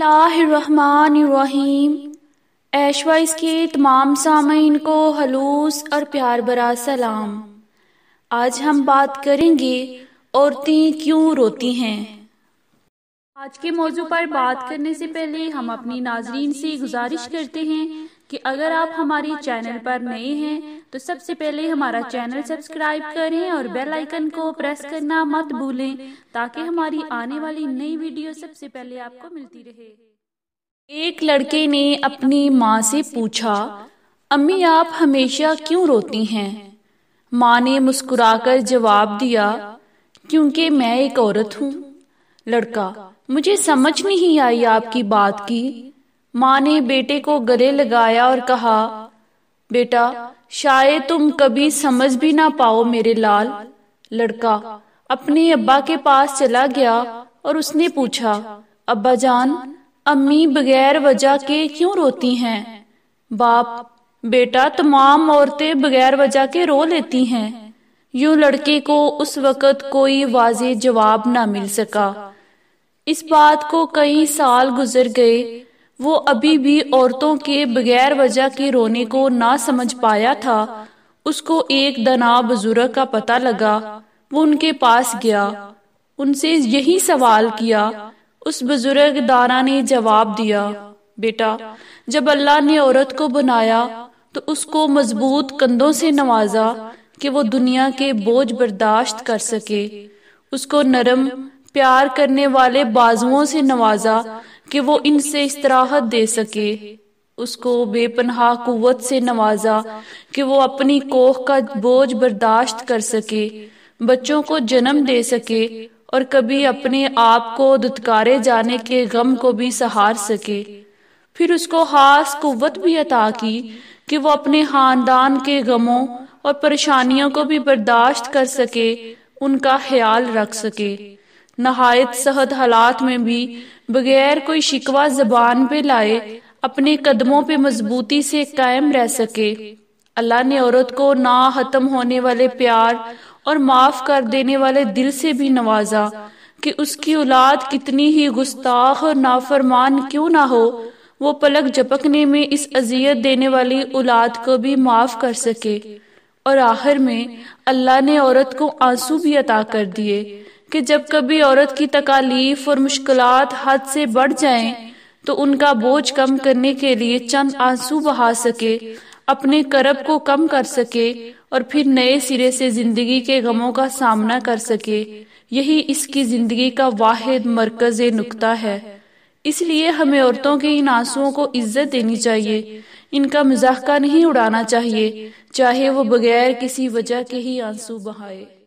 बिस्मिल्लाहिर्रहमानिर्रहीम ऐशवाइस के तमाम सामीन को हलूस और प्यार भरा सलाम आज हम बात करेंगे औरतें क्यों रोती हैं आज के मौजू पर बात करने से पहले हम अपनी नाजरीन से गुजारिश करते हैं कि अगर आप हमारे चैनल पर नए हैं तो सबसे पहले हमारा चैनल सब्सक्राइब करें और बेल आइकन को प्रेस करना मत भूलें ताकि हमारी आने वाली नई वीडियो सबसे पहले आपको मिलती रहे एक लड़के ने अपनी माँ से पूछा अम्मी आप हमेशा क्यों रोती हैं माँ ने मुस्कुराकर जवाब दिया क्योंकि मैं एक औरत हूँ लड़का मुझे समझ नहीं आई आपकी बात की माँ ने बेटे को गले लगाया और कहा बेटा शायद तुम कभी समझ भी ना पाओ मेरे लाल लड़का अपने अब्बा के पास चला गया और उसने पूछा अब्बा जान अम्मी बगैर वजह के क्यों रोती हैं बाप बेटा तमाम औरतें बगैर वजह के रो लेती हैं यूं लड़के को उस वक़्त कोई वाज जवाब ना मिल सका इस बात को कई साल गुजर गए वो अभी भी औरतों के बगैर वजह के रोने को ना समझ पाया था उसको एक दना बुजुर्ग का पता लगा वो उनके पास गया उनसे यही सवाल किया उस बुजुर्ग दाना ने जवाब दिया बेटा जब अल्लाह ने औरत को बनाया तो उसको मजबूत कंधों से नवाजा कि वो दुनिया के बोझ बर्दाश्त कर सके उसको नरम प्यार करने वाले बाजुओं से नवाजा कि वो इनसे इस्तराहत दे सके उसको बेपनहा कुत से नवाजा कि वो अपनी कोख का बोझ बर्दाश्त कर सके बच्चों को जन्म दे सके और कभी अपने आप को दुत्कारे जाने के गम को भी सहार सके फिर उसको खास कुत भी अता की कि वो अपने खानदान के गमों और परेशानियों को भी बर्दाश्त कर सके उनका ख्याल रख सके नहायत सहद हालात में भी बगैर कोई शिकवा जबान पे लाए अपने कदमों पे मजबूती से कायम रह सके अल्लाह ने औरत को ना हतम होने वाले प्यार और माफ कर देने वाले दिल से भी नवाजा कि उसकी औलाद कितनी ही गुस्ताख और नाफरमान क्यों ना हो वो पलक झपकने में इस अजियत देने वाली औलाद को भी माफ कर सके और आखिर में अल्लाह ने औरत को आंसू भी अता कर दिए कि जब कभी औरत की तकालीफ और मुश्किल हद से बढ़ जाएं, तो उनका बोझ कम करने के लिए चंद आंसू बहा सके अपने करब को कम कर सके और फिर नए सिरे से जिंदगी के गमों का सामना कर सके यही इसकी जिंदगी का वाहिद मरकज नुकता है इसलिए हमें औरतों के इन आंसुओं को इज्जत देनी चाहिए इनका मजाक नहीं उड़ाना चाहिए चाहे वो बगैर किसी वजह के ही आंसू बहाए